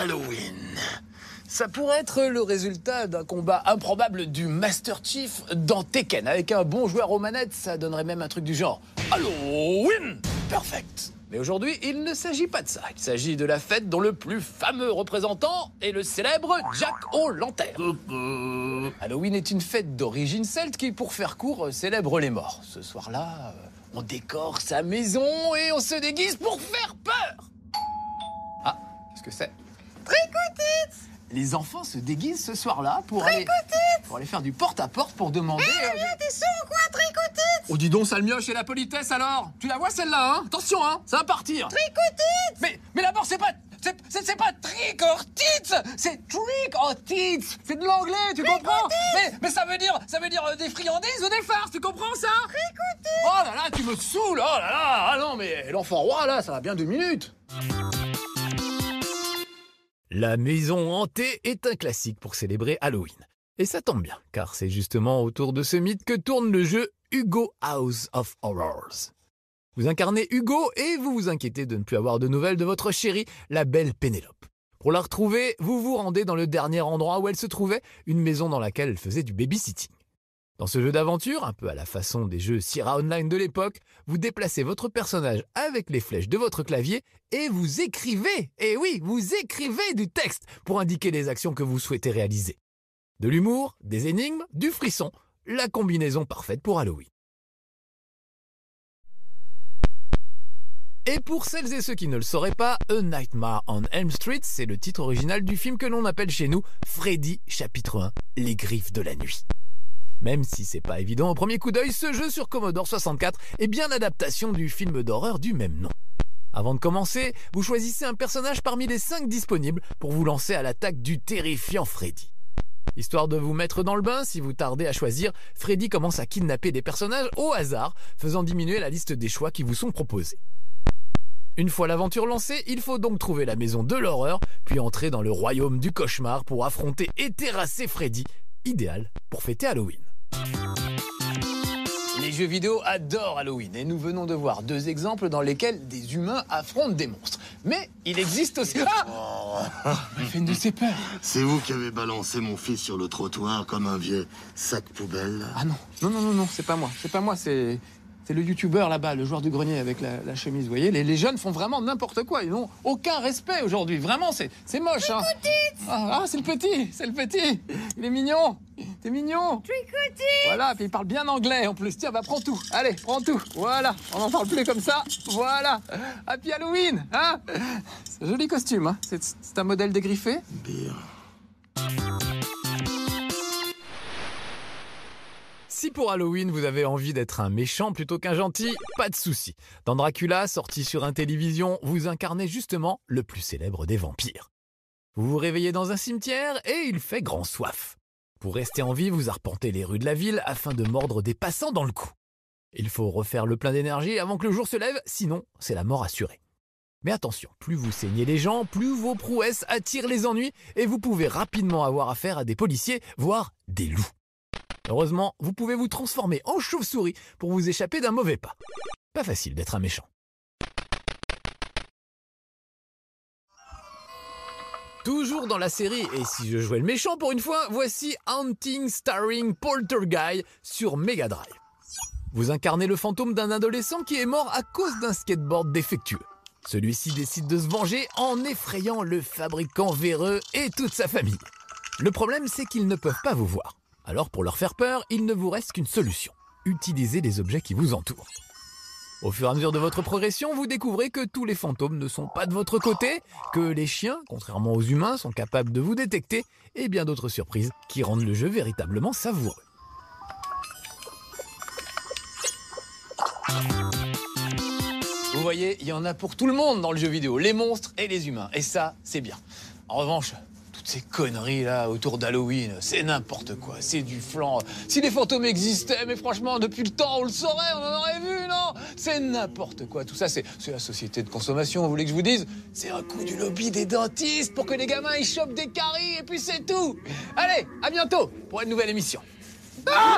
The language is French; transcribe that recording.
Halloween. Ça pourrait être le résultat d'un combat improbable du Master Chief dans Tekken. Avec un bon joueur aux manettes, ça donnerait même un truc du genre Halloween Perfect Mais aujourd'hui, il ne s'agit pas de ça. Il s'agit de la fête dont le plus fameux représentant est le célèbre Jack O'Lantern. Halloween est une fête d'origine celte qui, pour faire court, célèbre les morts. Ce soir-là, euh, on décore sa maison et on se déguise pour faire peur Ah, qu'est-ce que c'est les enfants se déguisent ce soir-là pour aller, pour aller faire du porte-à-porte pour demander... Eh, hey, euh... t'es ou quoi, Tricotite Oh, dis donc, Salmioche, et la politesse, alors Tu la vois, celle-là, hein Attention, hein, ça va partir Tricotites Mais, mais d'abord, c'est pas... C'est pas trick c'est trick C'est de l'anglais, tu comprends mais, mais, ça veut dire ça veut dire euh, des friandises ou des farces, tu comprends ça Trick Oh là là, tu me saoules. Oh là là, ah non mais l'enfant roi là, ça va bien deux minutes. La maison hantée est un classique pour célébrer Halloween. Et ça tombe bien, car c'est justement autour de ce mythe que tourne le jeu Hugo House of Horrors. Vous incarnez Hugo et vous vous inquiétez de ne plus avoir de nouvelles de votre chérie, la belle Pénélope. Pour la retrouver, vous vous rendez dans le dernier endroit où elle se trouvait, une maison dans laquelle elle faisait du babysitting. Dans ce jeu d'aventure, un peu à la façon des jeux Sierra Online de l'époque, vous déplacez votre personnage avec les flèches de votre clavier et vous écrivez, et eh oui, vous écrivez du texte pour indiquer les actions que vous souhaitez réaliser. De l'humour, des énigmes, du frisson, la combinaison parfaite pour Halloween. Et pour celles et ceux qui ne le sauraient pas, A Nightmare on Elm Street, c'est le titre original du film que l'on appelle chez nous Freddy chapitre 1, Les griffes de la nuit. Même si c'est pas évident au premier coup d'œil, ce jeu sur Commodore 64 est bien l'adaptation du film d'horreur du même nom. Avant de commencer, vous choisissez un personnage parmi les 5 disponibles pour vous lancer à l'attaque du terrifiant Freddy. Histoire de vous mettre dans le bain, si vous tardez à choisir, Freddy commence à kidnapper des personnages au hasard, faisant diminuer la liste des choix qui vous sont proposés. Une fois l'aventure lancée, il faut donc trouver la maison de l'horreur, puis entrer dans le royaume du cauchemar pour affronter et terrasser Freddy, idéal pour fêter Halloween. Les jeux vidéo adorent Halloween et nous venons de voir deux exemples dans lesquels des humains affrontent des monstres. Mais il existe aussi... Ah il fait de ses peurs. C'est vous qui avez balancé mon fils sur le trottoir comme un vieux sac poubelle. Ah non, non, non, non, c'est pas moi. C'est pas moi, c'est... C'est le youtubeur là-bas, le joueur du grenier avec la, chemise, vous voyez. Les, jeunes font vraiment n'importe quoi. Ils n'ont aucun respect aujourd'hui. Vraiment, c'est moche. Hein. Ah, ah c'est le petit, c'est le petit. Il est mignon. T'es mignon. Tricoty. Voilà, puis il parle bien anglais en plus. Tiens, bah prends tout. Allez, prends tout. Voilà, on n'en parle plus comme ça. Voilà. Happy Halloween, hein C'est un joli costume, hein C'est un modèle dégriffé Bien. Si pour Halloween vous avez envie d'être un méchant plutôt qu'un gentil, pas de souci. Dans Dracula, sorti sur un télévision, vous incarnez justement le plus célèbre des vampires. Vous vous réveillez dans un cimetière et il fait grand soif. Pour rester en vie, vous arpentez les rues de la ville afin de mordre des passants dans le cou. Il faut refaire le plein d'énergie avant que le jour se lève, sinon c'est la mort assurée. Mais attention, plus vous saignez les gens, plus vos prouesses attirent les ennuis et vous pouvez rapidement avoir affaire à des policiers, voire des loups. Heureusement, vous pouvez vous transformer en chauve-souris pour vous échapper d'un mauvais pas. Pas facile d'être un méchant. Toujours dans la série, et si je jouais le méchant pour une fois, voici Hunting Starring Poltergeist sur Mega Drive. Vous incarnez le fantôme d'un adolescent qui est mort à cause d'un skateboard défectueux. Celui-ci décide de se venger en effrayant le fabricant véreux et toute sa famille. Le problème, c'est qu'ils ne peuvent pas vous voir. Alors pour leur faire peur, il ne vous reste qu'une solution. Utilisez les objets qui vous entourent. Au fur et à mesure de votre progression, vous découvrez que tous les fantômes ne sont pas de votre côté, que les chiens, contrairement aux humains, sont capables de vous détecter, et bien d'autres surprises qui rendent le jeu véritablement savoureux. Vous voyez, il y en a pour tout le monde dans le jeu vidéo, les monstres et les humains, et ça, c'est bien. En revanche, ces conneries là autour d'Halloween, c'est n'importe quoi, c'est du flan. Si les fantômes existaient, mais franchement, depuis le temps, on le saurait, on en aurait vu, non C'est n'importe quoi. Tout ça, c'est la société de consommation, vous voulez que je vous dise C'est un coup du lobby des dentistes pour que les gamins ils chopent des caries et puis c'est tout Allez, à bientôt pour une nouvelle émission. Ah